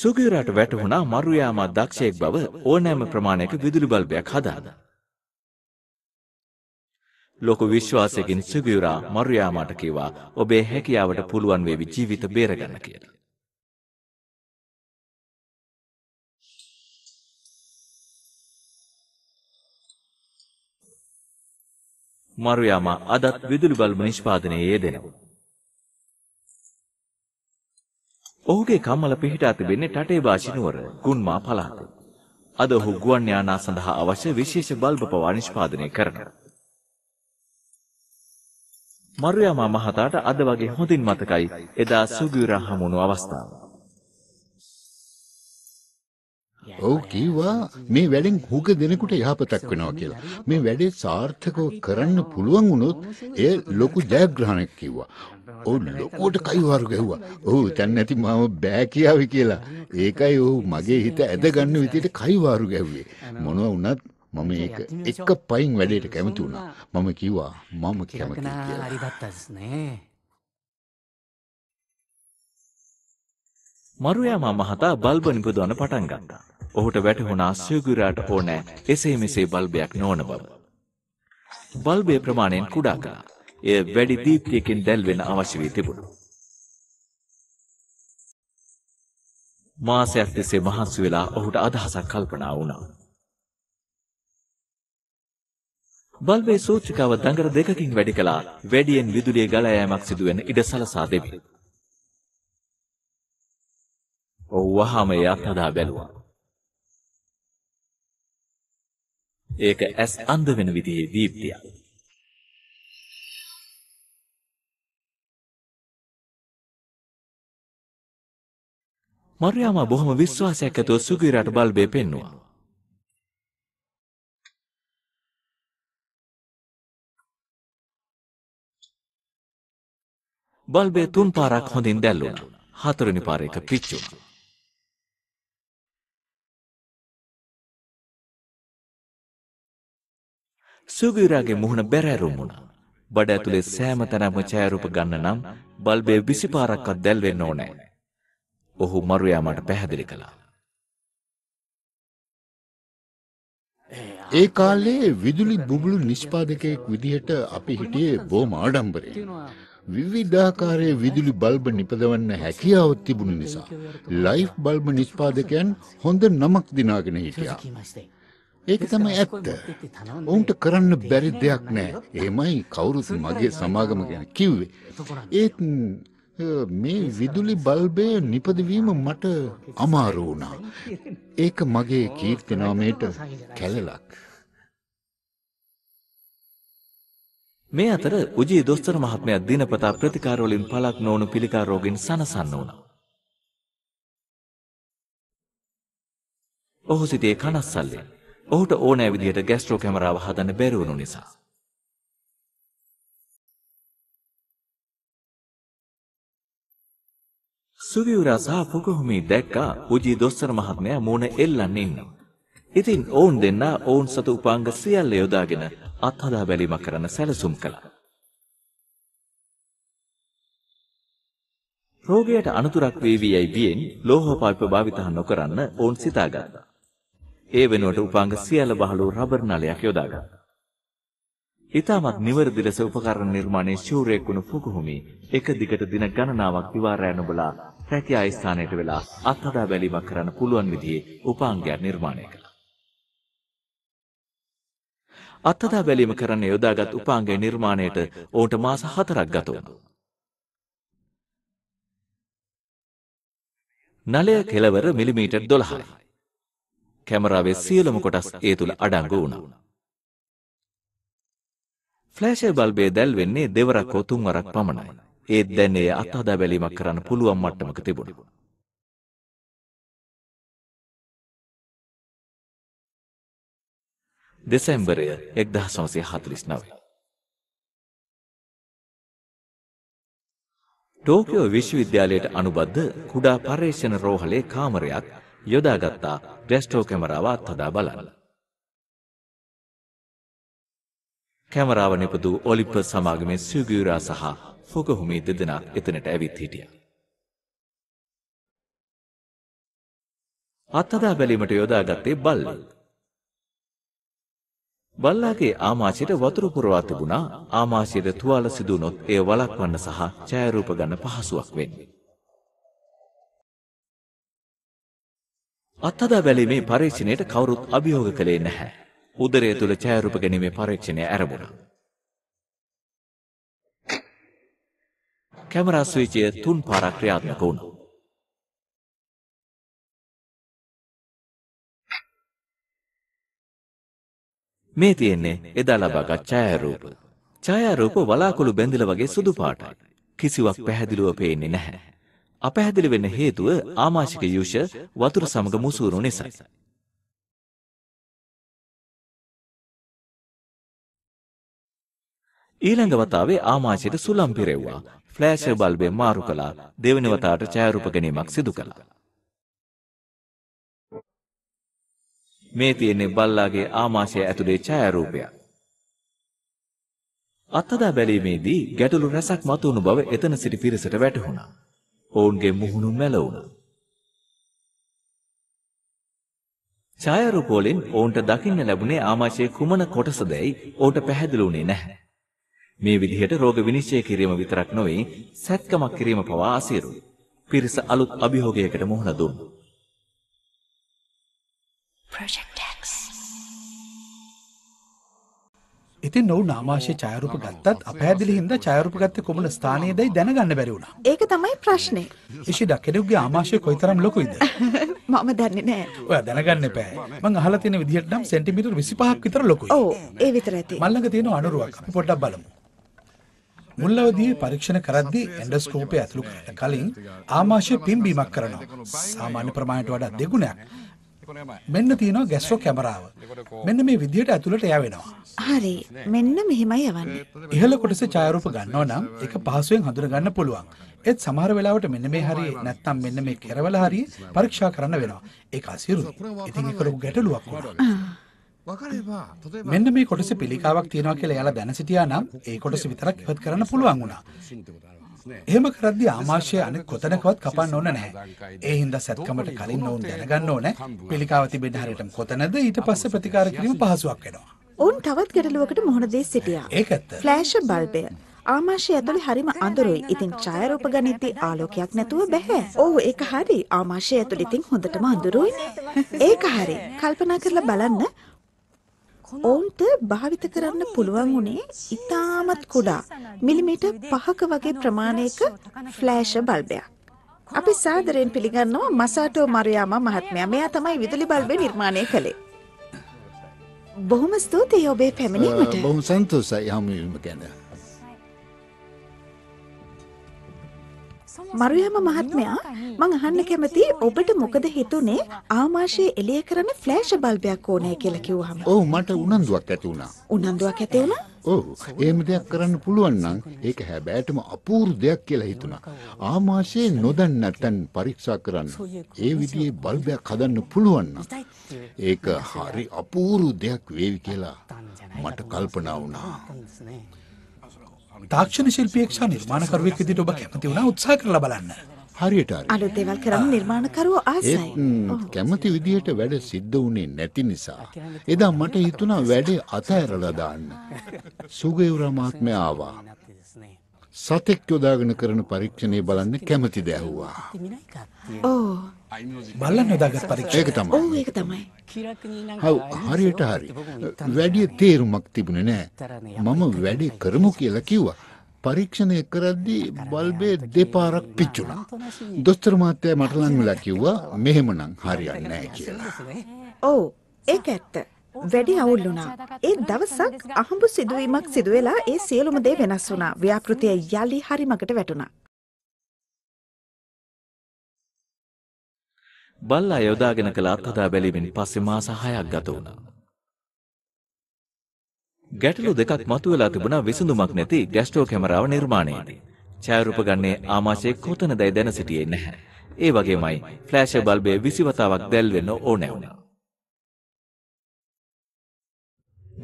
සුගිරාට වැටහුණා මරුයාමා දක්ෂයෙක් බව ඕනෑම ප්‍රමාණයක විදුලි බල්බයක් හදාදා. ලොකු විශ්වාසයකින් සුගියුරා මරුයා මට කිව්වා ඔබේ හැකියාවට පුළුවන් වේවි ජීවිත බේරගන්න කියලා. මරුයාම අදත් විදුලි බල්බ නිෂ්පාදනයේ යෙදෙනවා. ඔහුගේ කම්මල පිහිටා තිබෙන්නේ ටටේ වාසිනුවර ගුන්මා පළාතේ. අද ඔහු ගුවන් යානා සඳහා අවශ්‍ය විශේෂ බල්බ පවා නිෂ්පාදනය කරනවා. මරුයාමා මහතාට අද වගේ හොඳින් මතකයි එදා සුගිර හමුණු අවස්ථාව. ඔව් කිව්වා මේ වැඩෙන් හුඟ දෙනෙකුට යහපතක් වෙනවා කියලා. මේ වැඩේ සාර්ථකව කරන්න පුළුවන් වුණොත් ඒ ලොකු ජයග්‍රහණයක් කිව්වා. ඔව් ලොකුවට කයිවාරු ගැහුවා. ඔව් දැන් නැති මම බෑ කියාවි කියලා. ඒකයි ඔව් මගේ හිත ඇදගන්න විදිහට කයිවාරු ගැහුවේ. මොනවා වුණත් මම ඒක එක පයින් වැඩේට කැමති වුණා. මම කිව්වා මම කැමති කියලා. මරුයාමා මහතා බල්බ නිපදවන පටන් ගත්තා. ඔහුට වැටහුණා සියුගිරාට ඕනෑ එසේ මෙසේ බල්බයක් නොවන බව. බල්බේ ප්‍රමාණයෙන් කුඩා කළා. එය වැඩි දීප්තියකින් දැල්වෙන අවශ්‍ය වී තිබුණා. මාසයක් තිස්සේ මහන්සි වෙලා ඔහුට අදහසක් කල්පනා වුණා. බල්වේ සූචිකාව දඟර දෙකකින් වැඩි කළා වැඩියෙන් විදුලිය ගලෑමක් සිදුවෙන ඉඩ සලසා දෙමි. ඔහු වහම එය අත්හදා බැලුවා. ඒක ඇස් අන්ධ වෙන විදිහේ දීප්තියක්. මර්යාමා බොහොම විශ්වාසයක් ඇතුව සුගිරට බල්බේ පෙන්නවා. බල්බය තුන් පාරක් හොඳින් දැල්ලුණ හතරනි පාරයක පිච්චුණ. සුගීරාගේ මුහුණ බැරෑරුම්මුණ බඩ ඇතුළේ සෑම තැනම චෑරූප ගන්න නම් බල්බය විසිපාරක්කත් දැල්වෙන්න ඕනෑ. ඔහු මරුයාමට පැහැදිලි කළා. ඒ කාලේ විදුලි බුබුලු නිෂ්පාදකයෙක් විදිහට අපි හිටියේ බොහොම ආඩම්බරයෙන්. විවිධාකාරයේ විදුලි බල්බ නිපදවන්න හැකියාව තිබුණ නිසා ලයිෆ් බල්බ නිෂ්පාදකයන් හොඳ නමක් දිනාගෙන හිටියා. ඒක තමයි ඇත්ත. ඔවුන්ට කරන්න බැරි දෙයක් නෑ. එහෙමයි කවුරුත් මගේ සමාගම ගැන කිව්වේ. ඒත් මේ විදුලි බල්බය නිපදවීම මට අමාරු වුණා. ඒක මගේ කීර්ති නාමයට කැලලක්. මේ අතර උජී දොස්තර මහත්මයා දිනපතා ප්‍රතිකාරවලින් පලක් නොවුණු පිළිකා රෝගීන් සනසන්න වුණා. ඔහු සිටියේ කනස්සල්ලේ. ඔහුට ඕනෑ විදිහට ගැස්ට්‍රෝ කැමරාව හදන්න බැරි වුණු නිසා. සුවිවරා සහ පුගොහුමි දැක්කා උජී දොස්තර මහත්මයා මූණ එල්ලන්නේ ඉන්නවා. ඉතින් ඔවුන් දෙන්නා ඔවුන් සතු උපාංග සියල්ල යොදාගෙන අත්හදා බැලීමක් කරන්න සැලසුම් කළා. රෝගයට අනතුරක් වේවි යයි බියෙන් ලෝහ පල්ප භාවිත නොකරන්න ඔවුන් සිතාගත්තා. ඒ වෙනුවට උපාංග සියල්ල බහළු රබර් නලයක් යොදාගත්තා. ඊටමත් නිවැරදි ලෙස උපකරණ නිර්මාණයේ ශූරයෙක් වුණු ෆුකුහුමි එක දිගට දින ගණනාවක් විවාරය නොබලා රැකියා ස්ථානයට වෙලා අත්හදා බැලීමක් කරන්න පුළුවන් විදිහේ උපාංගයක් නිර්මාණය කළා. අත්හදා බැලීම කරන්න යොදාගත් උපාංගය නිර්මාණයට ඕට මාස හතරක් ගතවුණ. නලය කෙලවර මිලිමීටර් දොළහයි. කැමරාවේ සියලම කොටස් ඒ තුළ අඩංගු වුණ. ෆ්ලෑෂය බල්බේ දැල්වෙන්නේ දෙවරක් හෝ තුන්වරක් පමණයි. ඒත් දැන්නේ අත්හදා බැලීමක් කරන්න පුළුවන් මට්ටමක තිබුණ. දෙසැම්බරය එක්දහ සෝසය හතුලිස් නවය. ටෝකයෝ විශ්වවිද්‍යාලයට අනුබද්ධ කුඩා පර්ේෂණ රෝහලේ කාමරයක් යොදාගත්තා ග්‍රස්ටෝ කැමරාව අත්හදා බලන්න. කැමරාව නිපදූ ඔලිප සමාගමේ සුගියුරා සහ ෆොකහුමි දෙදෙනා එතනට ඇවිත් හිටිය. අත්හදා බැලීමට යොදාගත්තේ බල්ලෙක්. බල්ලාගේ ආමාශයට වතුර පුරවා තිබුණා ආමාශයට තුවාල සිදුනොත් එය වළක්වන්න සහ ඡායාරූප ගන්න පහසුවක් වෙන්නේ. අත්හදා බැලීමේ පරීක්ෂණයට කවුරුත් අභියෝග කළේ නැහැ. උදරය තුල ඡායාරූප ගැනීමේ පරීක්ෂණය ආරම්භුණා. කැමරා ස්විචය තුන් පාරක් ක්‍රියාත්මක වුණා. මේ තියෙන්නේ එදා ලබාගත් ඡායාරූප. ඡායාරූප වලාකුළු බැඳිල වගේ සුදු පාටයි. කිසිවක් පැහැදිලිව පේන්නේ නැහැ. අපැහැදිලි වෙන්න හේතුව ආමාශික යුෂ වතුර සමග මුසුරු නිසායි. ඊළඟ වතාවේ ආමාශයට සුළම් පෙරෙව්වා. ෆ්ලෑෂර් බල්බය මාරු කළා. දෙවෙනි වතාවට ඡායාරූප ගැනීමක් සිදු කළා. මේ තියෙන්නේ බල්ලාගේ ආමාශය ඇතුලේ ඡායාරූපයක්. අත්දැක බැලීමේදී ගැටලු රසක් මතුවුණු බව එතන සිටි පිරිසට වැටහුණා. ඔවුන්ගේ මුහුණු මැලවුණා. ඡායාරූප වලින් ඔවුන්ට දකින්න ලැබුණේ ආමාශයේ කුමන කොටසදයි ඔවුන්ට පැහැදිලි වුණේ නැහැ. මේ විදිහට රෝග විනිශ්චය කිරීම විතරක් නොවේ සැත්කමක් කිරීම පවා අසීරුයි. පිරිස අලුත් අභියෝගයකට මුහුණ දුන්නා. Project X. ඉතින් ඔවු නාමාශය චයරුප ගත්තත් අපහැදිලි හින්ද චයරුප ගත්ත කොමන ස්ථානයේදයි දැනගන්න බැරිවුණා. ඒක තමයි ප්‍රශ්නේ. ඉෂිඩ කෙනෙකුගේ ආමාශය කොයිතරම් ලොකුයිද? මම දන්නේ නෑ. ඔයා දැනගන්න එපා. මං අහලා තියෙන විදිහට නම් සෙන්ටිමීටර් 25ක් විතර ලොකුයි. ඔව් ඒ විතර ඇති. මල් ළඟ තියෙන අනුරුවක්. අපි පොඩ්ඩක් බලමු. මුල්ලවදී පරීක්ෂණ කරද්දී එන්ඩස්කෝපය ඇතුළු කරන කලින් ආමාශය පිම්බීමක් කරනවා. සාමාන්‍ය ප්‍රමාණයට වඩා දෙගුණයක්. මෙන්න තියෙනවා ගැස්ට්‍රෝ කැමරාව. මෙන්න මේ විදියට ඇතුළට යවෙනවා. හරි. මෙන්න මෙහෙමයි යවන්නේ. ඉහළ කොටසේ ඡායාරූප ගන්නවා නම් ඒක පහසුවෙන් හඳුනගන්න පුළුවන්. ඒත් සමහර වෙලාවට මෙන්න මේ හරිය නැත්නම් මෙන්න මේ කෙරවල හරිය පරීක්ෂා කරන්න වෙනවා. ඒක අසීරුයි. ඉතින් ඒක ලොකු ගැටලුවක් වුණා. මෙන්න මේ කොටස පිළිකාවක් තියෙනවා කියලා එයාලා දැන සිටියා නම් ඒ කොටස විතරක් ඉවත් කරන්න පුළුවන් වුණා. එහෙම කරද්දී ආමාශය අනෙක් කොතනකවත් කපන්න ඕන නැහැ. ඒ හින්දා සැත්කමට කලින් ඔවුන් දැනගන්න ඕන පිළිකාව තිබෙන හරියටම කොතනද ඊට පස්සේ ප්‍රතිකාර කිරීම පහසුවක් වෙනවා. ඔවුන් තවත් ගැටලුවකට මුහුණ දී සිටියා. ඒකත් ෆ්ලෑෂ් බල්බය ආමාශය ඇතුළේ හරිම අඳුරුයි. ඉතින් ඡායාරූප ගණිතී ආලෝකයක් නැතුව බෑ. ඔව් ඒක හරි. ආමාශය ඇතුළේ ඉතින් හොඳටම අඳුරුයි. ඒක හරි. කල්පනා කරලා බලන්න ඔවුන්ට භාවිත කරන්න පුළුවන් වුණේ ඉතාමත් කුඩා මිලිමීටර් 5ක වගේ ප්‍රමාණයක ෆ්ලෑෂ බල්බයක්. අපි සාදරයෙන් පිළිගන්නවා මසාටෝ මරියාමා මහත්මයා. මෙයා තමයි විදුලි බල්බය නිර්මාණය කළේ. බොහොම ස්තුතියි ඔබේ පැමිණීමට. බොහොම සන්තෝෂයි හමුවීම ගැන. මරුයම මහත්මයා මං අහන්න කැමති ඔබට මොකද හිතුනේ ආමාශය එළිය කරන ෆ්ලෑෂ් බල්බයක් ඕනේ කියලා කිව්වහම. ඔව් මට උනන්දුවක් ඇති වුණා. උනන්දුවක් ඇති වුණා? ඔව්. එහෙම දෙයක් කරන්න පුළුවන් නම් ඒක හැබෑටම අපූර්ව දෙයක් කියලා හිතුණා. ආමාශය නොදන්න නැත්නම් පරීක්ෂා කරන්න. ඒ විදිහේ බල්බයක් හදන්න පුළුවන් ඒක හරි අපූර්ව දෙයක් වේවි කියලා මට කල්පනා වුණා. තාක්ෂණ ශිල්පියෙක් සහ නිර්මාණකරුවෙක් විදිහට ඔබ කැමති වුණා උත්සාහ කරලා බලන්න. හරියට හරි. අලුත් දේවල් කරන්න නිර්මාණකරුවෝ ආසයි. කැමති විදිහට වැඩ සිද්ධ වුණේ නැති නිසා එදා මට හිතුණා වැඩේ අතහැරලා දාන්න. සුගේවර මහත්මයා ආවා. සතෙක් යොදාගෙන කරන පරීක්ෂණය බලන්න කැමතිද ඇහුවා. ඕ බලන්න හදාගත් පරීක්ෂා. ඒක තමයි. ඔව් ඒක තමයි. හව් හරියට හරි. වැඩි තේරුමක් තිබුණේ නැහැ. මම වැඩි කරමු කියලා කිව්වා. පරීක්ෂණය කරද්දී බල්බේ දෙපාරක් පිච්චුණා. දොස්තර මහත්තයා මට ලං වෙලා කිව්වා මෙහෙමනම් හරියන්නේ නැහැ කියලා. ඔව් ඒක ඇත්ත. වැඩි අවුල් වුණා. ඒ දවසක් අහඹු සිදුවීමක් සිදු වෙලා ඒ සියලුම දේ වෙනස් වුණා. ව්‍යාපෘතිය යලි හරි මගට වැටුණා. බල්ලා යොදාගෙන කළ අත්හදා බැලීමෙන් පස්සේ මාස 6ක් ගත වුණා. ගැටලු දෙකක් මතුවලා තිබුණා විසඳුමක් නැති ගැස්ට්‍රෝ කැමරාව නිර්මාණයේදී. ඡායාරූප ගන්නේ ආමාශයේ කොතනදයි දැන සිටියේ නැහැ. ඒ වගේමයි ෆ්ලෑෂ් බල්බේ විසිවතාවක් දැල්වෙන්න ඕනෑ වුණා.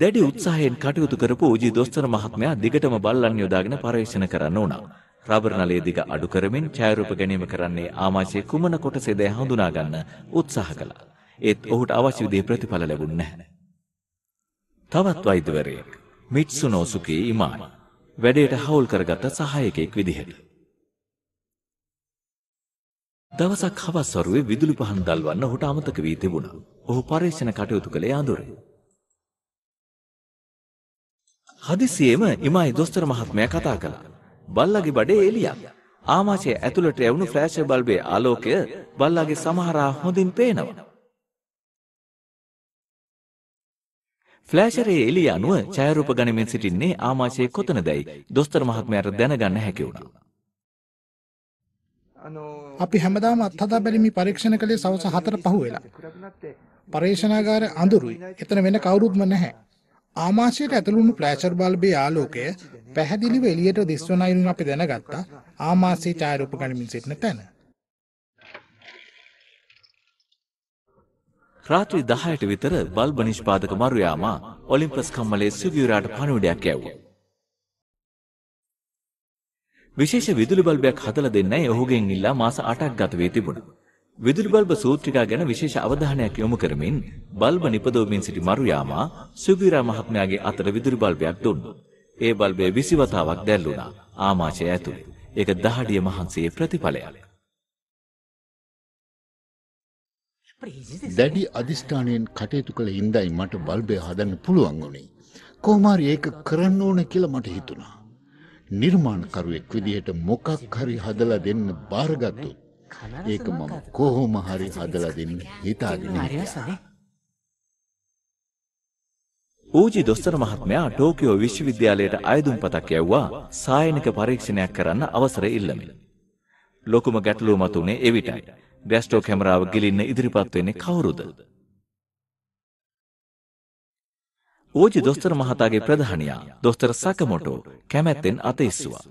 දැඩි උත්සාහයෙන් කටයුතු කරපු උජි දොස්තර මහත්මයා දිගටම බල්ලන් යොදාගෙන පරීක්ෂණ කරන්න උනා. රබර් නලයේ දිග අඩු කරමින් ඡායාරූප ගැනීම කරන්නේ ආමාශයේ කුමන කොටසේද හඳුනා ගන්න උත්සාහ කළා. ඒත් ඔහුට අවශ්‍ය විදිහේ ප්‍රතිඵල ලැබුණේ නැහැ. තවත් වෛද්‍යවරයෙක් මිට්සුනෝ සුකී ඉමායි වැඩේට හවුල් කරගත්ත සහායකයෙක් විදිහට. දවසක් හවස් වරුවේ විදුලි පහන් දල්වන්න ඔහුට අමතක වී තිබුණා. ඔහු පරීක්ෂණ කටයුතු කළේ අඳුරේ. හදිසියෙම ඉමයි දොස්තර මහත්මයා කතා කළා. බල්ලගේ බඩේ එළියක්. ආමාශය ඇතුළට එවුණු ෆ්ලෑෂ් බල්බේ ආලෝකය බල්ලගේ සමහරා හොඳින් පේනවා. ෆ්ලෑෂරේ එළිය අනුව ඡායාරූප ගනිමින් සිටින්නේ ආමාශයේ කොතනදයි දොස්තර මහත්මයාට දැනගන්න හැකි වුණා. අපි හැමදාම අත්හදා බැලීමේ පරීක්ෂණ කළේ සවස 4 පහුවෙලා. පරීක්ෂණාගාරය අඳුරුයි. එතන වෙන කවුරුත්ම නැහැ. ආමාශයට ඇතුළු වුණු ෆ්ලෑෂර් බල්බේ ආලෝකය පැහැදිලිව එළියට දිස්වන අයුරින් අපි දැනගත්තා ආමාශයේ ඡායාරූප ගනිමින් සිටින තැන. රාත්‍රී 10ට විතර බල්බ නිෂ්පාදක මරුයාමා ඔලිම්පස් කම්මලේ සුගියුරාට පණිවිඩයක් යැව්වා. විශේෂ විදුලි බල්බයක් හදලා දෙන්නයි ඔහුගෙන් ඉල්ලා මාස 8ක් ගත වී තිබුණා. විදුලි බල්බ සූත්‍රිකා ගැන විශේෂ අවධානයක් යොමු කරමින් බල්බ නිපදවමින් සිටි මරුයාමා සුගියුරා මහත්මයාගේ අතට විදුලි බල්බයක් දුන්නා. ඒ බල්බය විසිවතාවක් දැල්ලුණා ආමාශය ඇතුළේ. ඒක දහඩිය මහන්සේ ප්‍රතිඵලයක්. දැඩි අධිෂ්ඨානයෙන් කටයුතු කළ හින්දායි මට බල්බය හදන්න පුළුවන් වුණේ. කොහොමාරි ඒක කරන්න ඕන කියලා මට හිතුණා. නිර්මාණකරුවෙක් විදිහට මොකක් හරි හදලා දෙන්න බාරගත්තොත් ඒක මම කොහොම හරි හදලා දෙන්න හිතාගෙන හිටියා. ඌජි දොස්තර මහත්මයා ටෝකියෝ විශ්වවිද්‍යාලයට අයදුම්පතක් යැව්වා සායනික පරීක්ෂණයක් කරන්න අවසර ඉල්ලමින්. ලොකුම ගැටලුව මතුනේ එවිටයි. ග්‍රැස්ටෝ කැමරාව ගිලින්න ඉදිරිපත් වෙන්නේ කවුරුද? ඌජි දොස්තර මහතාගේ ප්‍රධානියා දොස්තර සකමොටෝ කැමැත්තෙන් අත ඉස්සුවා.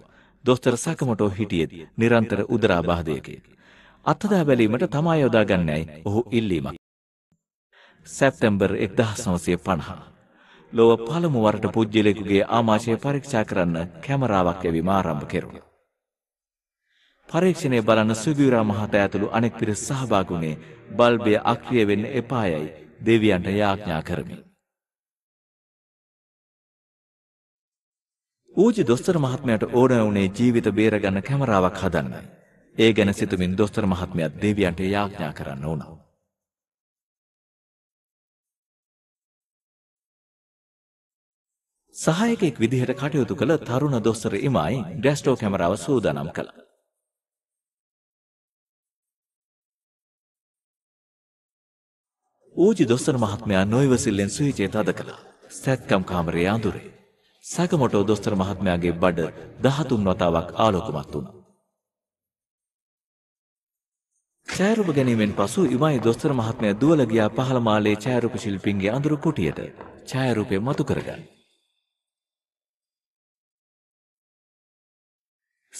දොස්තර සකමොටෝ හිටියේ නිරන්තර උදරාබාධයකින්. අත්හදා බැලීමට තමා යොදා ගන්නයි ඔහු ඉල්ලීමක්. සැප්තැම්බර් 1950 ලොව පළමු වරට පුද්ගලයෙකුගේ ආමාශය පරීක්ෂා කරන්න කැමරාවක් එවීම ආරම්භ කෙරුණා. පරීක්ෂණය බලන්න සුදීරා මහතා ඇතුළු අනෙක් පිරිස සහභාගුණේ බල්බය අක්‍රිය වෙන්න එපායයි දෙවියන්ට යාඥා කරමි. ඌජි දොස්තර මහත්මයාට ඕන වුණේ ජීවිත බේරගන්න කැමරාවක් හදන්න. ඒ ගැන සිතමින් දොස්තර මහත්මයා දෙවියන්ට යාඥා කරන්න වුණා. සහායකෙක් විදිහට කටයුතු කළ තරුණ දොස්තර ඉමයි ඩැස්ටෝ කැමරාව සූදානම් කළ. ඌජි දොස්තර මහත්මයා නොයිවසිල්ලෙන් සුවිචේ තද කළා. සැත්කම් කාමරයේ අඳුරේ. සැකමොටෝ දොස්තර මහත්මයාගේ බඩ දහතුන් වතාවක් ආලෝකමත් වුණා. ඡායරූප ගැනීමෙන් පසු ඉමයි දොස්තර මහත්මයා දුවල ගියා පහළ මාලේ ඡායරූප ශිල්පීන්ගේ අඳුරු කුටියට ඡායරූපය මතු කරගන්න.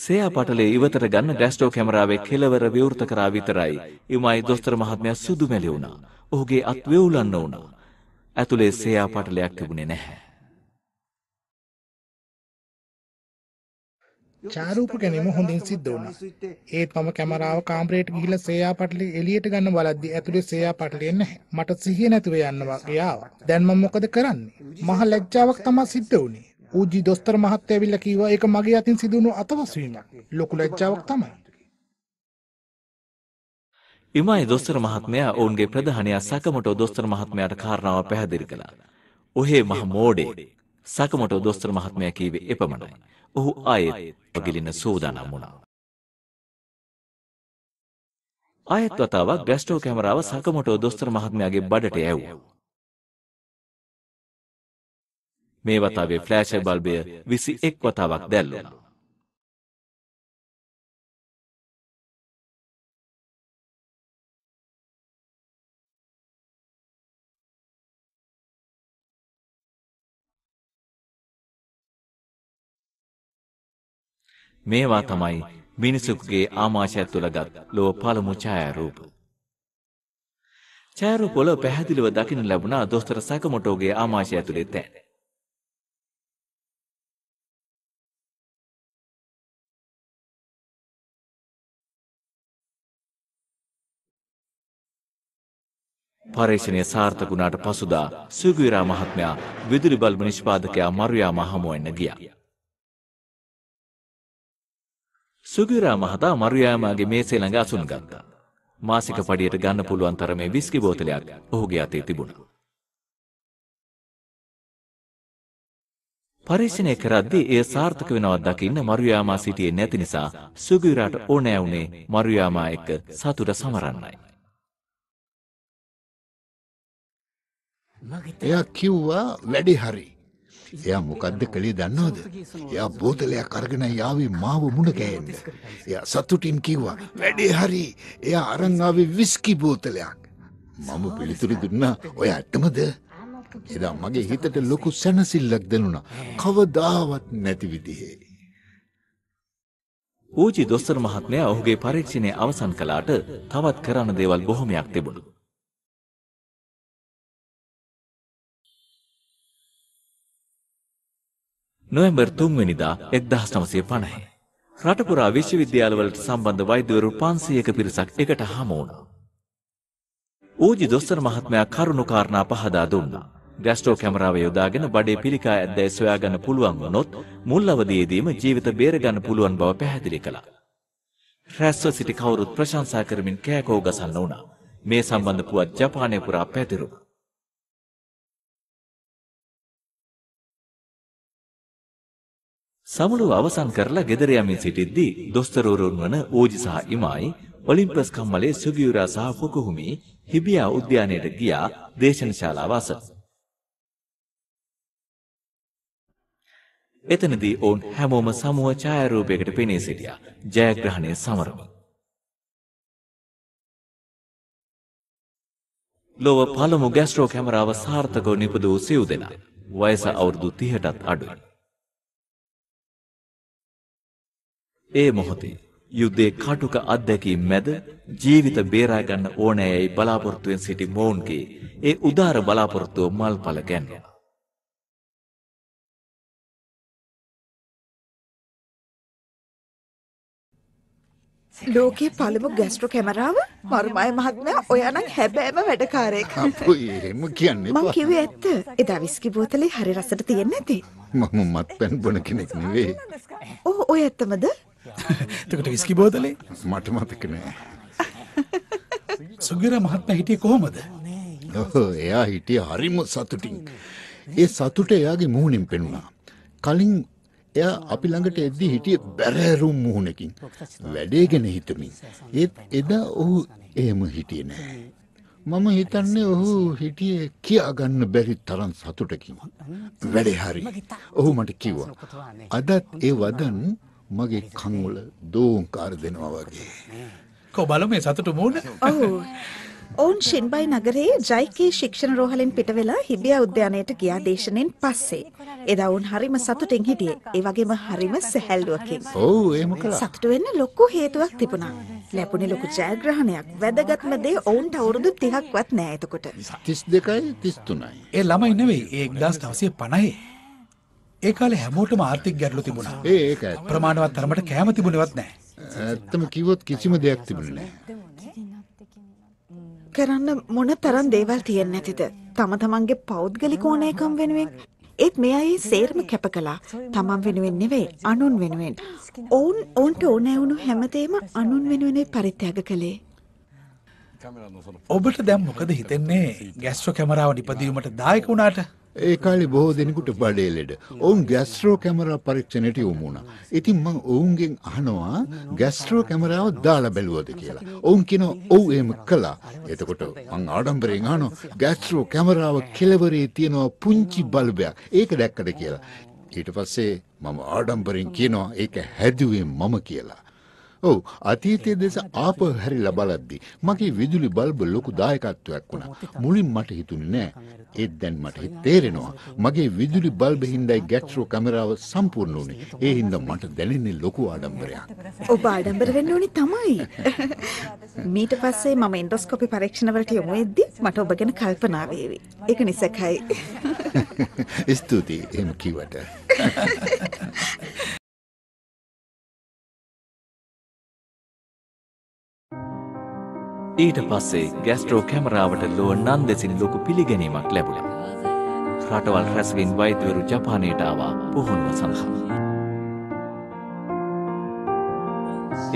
සෙයා පටලේ ඉවතට ගන්න ඩැස්ටෝ කැමරාවේ කෙලවර විවෘත කරා විතරයි. ඉමයි දොස්තර මහත්මයා සුදු මැලි වුණා. ඔහුගේ අත් වෙවුලන්න වුණා. ඇතුලේ සෙයා පටලයක් තිබුණේ නැහැ. චාරූප ගැනීම හොඳින් සිද්ධ වුණා. ඒත් මම කැමරාව කාමරයට ගිහිල්ලා සේයා පටලිය එළියට ගන්න බලද්දී ඇතුලේ සේයා පටලිය නැහැ. මට සිහිය නැතුව යන්න වගේ ආවා. දැන් මම මොකද කරන්නේ? මහ ලැජ්ජාවක් තමයි සිද්ධ වුණේ. පූජි දොස්තර මහත්තය ඇවිල්ලා කිව්වා ඒක මගේ අතින් සිදුණු අතවස්වීමක්. ලොකු ලැජ්ජාවක් තමයි. ඉමයි දොස්තර මහත්මයා ඔවුන්ගේ ප්‍රධානයා සකමටෝ දොස්තර මහත්මයාට කාරණාව පැහැදිලි කළා. ඔහේ මහ මෝඩේ සකමටෝ දොස්තර මහත්මයා කීවේ එපමණයි. ඔහු ආයෙත් පගිලින සූදානම් වුණා. ආයෙත් වතාවක් ගස්ටෝ කැමරාව සකමටෝ දොස්තර මහත්මයාගේ බඩට ඇව්වා. මේ වතාවේ ෆ්ලෑෂ බල්බය විසි එක් වතාවක් දැල්ලුණා. මේවා තමයි මිනිසුක්ගේ ආමාශය තුළගත් ලොව පළමු ඡායාරූප. ඡායාරූපවල පැහැදිලිව දකින්න ලැබුණා දොස්තර සකමොටෝගේ ආමාශය ඇතුලේ තැන්. පර්යේෂණය සාර්ථක වුණාට පසුදා සුගිරා මහත්මයා විදුලි බල්බ නිෂ්පාදකයා මරුයා මහමුවෙන්න ගියා. සුගිරා මහතා මරුයාමාගේ මේසේ ළඟ අසුන් ගත්තා. මාසික පඩියට ගන්න පුළුවන් තරමේ විස්කි බෝතලයක් ඔහුගේ අතේ තිබුණා. පරීක්ෂණය කරද්දී එය සාර්ථක වෙනවා දකින්න මරුයාමා සිටියේ නැති නිසා සුගිරාට ඕනෑ වුණේ මරුයාමා එක්ක සතුට සමරන්නයි. එයා කිව්වා වැඩි හරි. එයා මොකද්ද කළේ දන්නවද? එයා බෝතලයක් අරගෙන යාවේ මාව මුණ ගැහෙන්න. එයා සතුටින් කිව්වා වැඩි හරි. එයා අරන් ආවේ විස්කි බෝතලයක්. මම පිළිතුරු දුන්නා ඔය ඇත්තමද? එදා මගේ හිතට ලොකු සැනසෙල්ලක් දැනුණා. කවදාවත් නැති විදිහේ. ඌජි දොස්තර මහත්මයා ඔහුගේ පරීක්ෂණය අවසන් කළාට තවත් කරන්න දේවල් බොහොමයක් තිබුණා. නොවැම්බර් 3 වෙනිදා 1950 රටපුරා විශ්වවිද්‍යාලවලට සම්බන්ධ වෛද්‍යවරු 500ක පිරිසක් එකට හමු වුණා. ඌජි දොස්තර මහත්මයා කරුණු කාරණා පහදා දුන්නා. ගස්ටෝ කැමරාව යොදාගෙන බඩේ පිළිකා ඇද්දැයි සොයාගන්න පුළුවන් වුණොත් මුල් අවධියේදීම ජීවිත බේරගන්න පුළුවන් බව පැහැදිලි කළා. රැස්ව සිටි කවුරුත් ප්‍රශංසා කරමින් කෑකෝ ගසන්න වුණා. මේ සම්බන්ධ පුවත් ජපානය පුරා පැතිරුණා. සමුළුව අවසන් කරලා ගෙදර යමින් සිටිද්දී දොස්තරවරුන් වන ඕජි සහ ඉමයි ඔලිම්පස් කම්මලේ සුගියුරා සහ ෆුකුහුමි හිබියා උද්‍යානයට ගියා දේශන ශාලාව අසස. එතනදී ඔවුන් හැමෝම සමුහ ඡායාරූපයකට පෙනී සිටියා. ජයග්‍රහණය සමරව. ලොව පළමු ගැස්ට්‍රෝ කැමරාව සාර්ථකව නිපද වූ සිව් දෙනා. වයස අවුරුදු 30ටත් අඩුයි. ඒ මොහොතේ යුද්ධයේ කාටුක අත්දැකීම් මැද ජීවිත බේරා ගන්න ඕනෑයි බලාපොරොත්තුෙන් සිටි මොවුන්ගේ ඒ උදාර බලාපොරොත්තුව මල්පල ගැන්වෙනවා. ලෝකයේ පළමු ගැස්ට්‍රෝ කැමරාව මර්මය මහත්මයා ඔයානම් හැබෑම වැඩකාරයෙක්. අපෝ එහෙම කියන්න එපා. මං කිව්වේ ඇත්ත. එදා විස්කි බෝතලේ හරි රසට තියෙන්නේ නැති. මම මත්පැන් බොන කෙනෙක් නෙවෙයි. ඔව් ඔය ඇත්තමද? එතකොට විස්කි බෝතලේ මට මතක නෑ. සුගිර මහත්මයා හිටියේ කොහමද? ඔව් එයා හිටියේ හරිම සතුටින්. ඒ සතුට එයාගේ මුහුණින් පෙනුණා. කලින් එයා අපි ළඟට එද්දී හිටියේ බැරෑරුම් මුහුණකින් වැඩේ ගැන හිතමින්. ඒත් එදා ඔහු එහෙම හිටියේ නෑ. මම හිතන්නේ ඔහු හිටියේ කියාගන්න බැරි තරම් සතුටකින්. වැඩේ හරි. ඔහු මට කිව්වා. අදත් ඒ වදන් මගේ කංවල දෝන් කාර දෙනවා වගේ. කෝ බලමු මේ සතුටු මූණ. ඔව්. ඔවුන් ෂින්බයි නගරයේ ජයිකී ශික්ෂණ රෝහලෙන් පිටවෙලා හිබියා උද්‍යානයට ගියා දේශනෙන් පස්සේ. එදා ඔවුන් හරිම සතුටින් හිටියේ. ඒ වගේම හරිම සැහැල්ලුවකින්. ඔව් එහෙම කළා. සතුට වෙන්න ලොකු හේතුවක් තිබුණා. ලැබුණේ ලොකු ජයග්‍රහණයක්. වැදගත්ම දේ ඔවුන්ට අවුරුදු 30ක්වත් නෑ එතකොට. 32යි 33යි. ඒ ළමයි නෙවෙයි. ඒ 1950. ඒ කාලේ හැමෝටම ආර්ථික ගැටලු තිබුණා. ඒ ඒක ඇත්ත. ප්‍රමාණවත් තරමට කෑම තිබුණේවත් නැහැ. ඇත්තම කිව්වොත් කිසිම දෙයක් තිබුණේ නැහැ. කරන්න මොන තරම් දේවල් තියෙන්නේ නැතිද? තම තමන්ගේ පෞද්ගලික ඕනෑකම් වෙනුවෙන් ඒත් මේ අය සේරම කැප කළා තමන් වෙනුවෙන් නෙවෙයි අනුන් වෙනුවෙන් ඔවුන් ඔවුන්ට ඕනෑවුණු හැමතේම අනුන් වෙනුවෙනේ පරිත්‍යාග කළේ ඔබට දැම් මොකද හිතෙන්නේ ගැස්ව කැමරාව නිපදීමට දායක වුණාට ඒ කාලේ බොහෝ දෙනෙකුට බඩේ ලෙඩ. ඔවුන් ગેස්ට්‍රෝ කැමරා පරීක්ෂණයට යොමු වුණා. ඉතින් මම ඔවුන්ගෙන් අහනවා ગેස්ට්‍රෝ කැමරාව දාලා බැලුවද කියලා. ඔවුන් කියනවා ඔව් එහෙම කළා. එතකොට මම ආඩම්බරයෙන් අහනවා ગેස්ට්‍රෝ කැමරාව කෙළවරේ තියෙනවා පුංචි බල්බයක්. ඒක දැක්කද කියලා. ඊට පස්සේ මම ආඩම්බරෙන් කියනවා ඒක හැදුවේ මම කියලා. ඔව් අතීතයේ දෙස ආපහු හැරිලා බලද්දී මගේ විදුලි බල්බ ලොකු දායකත්වයක් වුණා. මුලින් මට හිතුනේ නෑ. ඒත් දැන් මට තේරෙනවා මගේ විදුලි බල්බ හින්දායි ගැට්‍රෝ කැමරාව සම්පූර්ණ වුණේ. ඒ හින්දා මට දැනෙන්නේ ලොකු ආඩම්බරයක්. ඔබ ආඩම්බර වෙන්න ඕනේ තමයි. මීට පස්සේ මම එන්ඩොස්කෝපි පරීක්ෂණ වලට යොමු වෙද්දී මට ඔබ ගැන කල්පනා වේවි. ඒක නිසකයි. ස්තුතියි එහෙම කිව්වට. ඊට පස්සේ ගැස්ට්‍රෝ කැමරාවට ලොව නන්දෙසින් ලොකු පිළිගැනීමක් ලැබුණ. රටවල් රැස්වෙන් වෛදවරු ජපානයට ආවා පුහුණුව සඳහා.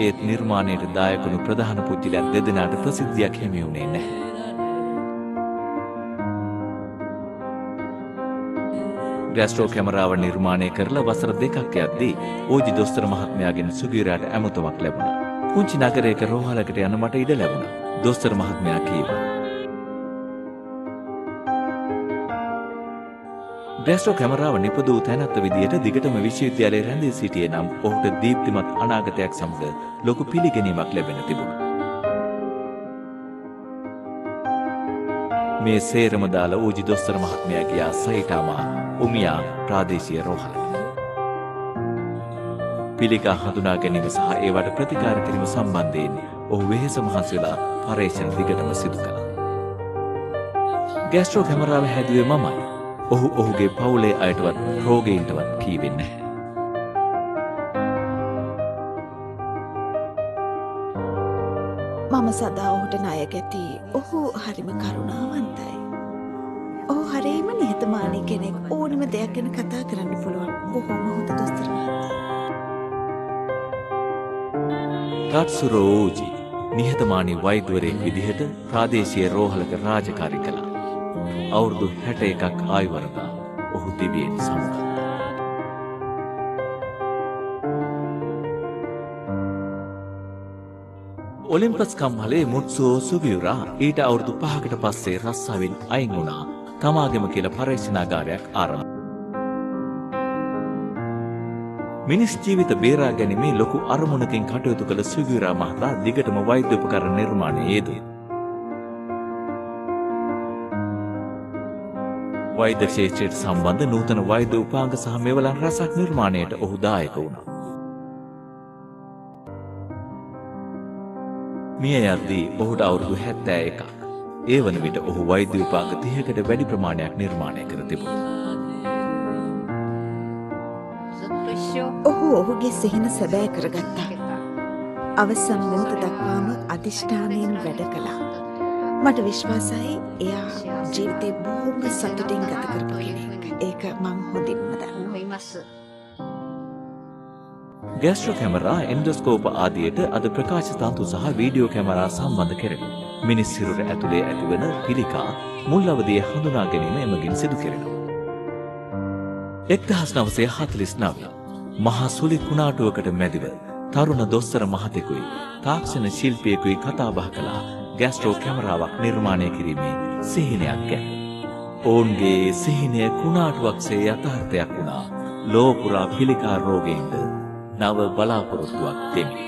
ඒත් නිර්මාණයට දායකුණු ප්‍රධාන පුද්ජිලත් දෙදෙනට ප්‍රසිද්ධියක් හෙමිවුණේ නැහැ. ගැස්ට්‍රෝ කැමරාව නිර්මාණය කරලා වසර දෙකක් ඇද්දී ඕජි දොස්තර මහත්මයාගෙන් සුගීරයට ඇමතුමක් ලැබුණ. පුංචි නගරයක රෝහලකට යන මට ඉඩ ලැබුණා. දොස්තර මහත්මයා කීවා. බ්‍රැස්ටෝ කැමරාව නිපදූ තැනැත්ත විදියට දිගටම විශ්වවිද්‍යාලයේ රැඳී සිටියේ නම් ඔහුට දීප්තිමත් අනාගතයක් සමඟ ලොකු පිළිගැනීමක් ලැබෙන තිබුණා. මේ සේරම දාලා ඌජි දොස්තර මහත්මයා ගියා සයිටාමා උමියා ප්‍රාදේශීය රෝහලට. පිළිකා හඳුනා ගැනීම සහ ඒවට ප්‍රතිකාර කිරීම සම්බන්ධයෙන් ඔහු වෙහෙස මහන්සි වෙලා පරීක්ෂණ දිගටම සිදු කළා. ગેස්ට්‍රෝ කැමරාව හැදුවේ මමයි. ඔහු ඔහුගේ පවුලේ අයටවත් රෝගීන්ටවත් කීවේ නැහැ. මම සදා ඔහුට ණය ගැති ඔහු හරිම කරුණාවන්තයි. ඔහු හරීම නිහතමානී කෙනෙක් ඕනම දෙයක් ගැන කතා කරන්න පුළුවන් බොහොම හොඳ දොස්තරවරයෙක්. කට්සුරෝ ඕජි නිහතමානී වෛද්‍යවරයෙක් විදිහට ප්‍රාදේශීය රෝහලක රාජකාරි කළා. අවුරුදු 61ක් ආයුවරදා ඔහු දිවියෙන් සමුගා. ඔලිම්පස් කම්හලේ මුත්සෝ සුවියුරා ඊට අවුරුදු පහකට පස්සේ රස්සාවෙන් අයින් වුණා. තමාගෙම කියලා පරීක්ෂණාගාරයක් ආරම්භ මිනිස් ජීවිත බේරා ගැනීමේ ලොකු අරමුණකින් කටයුතු කළ සුගිරා මහතා දිගටම වෛද්‍ය උපකරණ නිර්මාණයේ යෙදුවේ. වෛද්‍ය ක්ෂේත්‍රයට සම්බන්ධ නූතන වෛද්‍ය උපාංග සහ මෙවලන් රසක් නිර්මාණයට ඔහු දායක වුණා. මිය යද්දී ඔහුට අවුරුදු 71ක්. ඒ වන විට ඔහු වෛද්‍ය උපාංග 30කට වැඩි ප්‍රමාණයක් නිර්මාණය කර තිබුණා. ඔහු ඔහුගේ සිහින සැබෑ කරගත්තා. අවසන් මොහොත දක්වාම අධිෂ්ඨානයෙන් වැඩ කළා. මට විශ්වාසයි එයා ජීවිතේ බොහොම සතුටින් ගත කරපු කෙනෙක්. ඒක මම හොඳින්ම දන්නවා. ගැස්ට්‍ර කැමරා එන්ඩස්කෝප ආදියට අද ප්‍රකාශ තන්තු සහ වීඩියෝ කැමරා සම්බන්ධ කෙරෙන. මිනිස් සිරුර ඇතුළේ ඇතිවන පිළිකා මුල් අවදිය හඳුනා ගැනීම එමගින් සිදු කෙරෙනවා. එක්දහස් නවසේ හතලිස් නවය මහා සුළි කුණාටුවකට මැදිව තරුණ දොස්තර මහතෙකුයි තාක්ෂණ ශිල්පියෙකුයි කතා බහ කළා ගෑස්ට්‍රෝ කැමරාවක් නිර්මාණය කිරීමේ සිහිනයක් ගැන. ඔවුන්ගේ සිහිනය කුණාටුවක්සේ යථාර්ථයක් වුණා. ලෝපුරා පිළිකා රෝගයෙන්ද නව බලාපොරොත්තුවක් දෙමින්.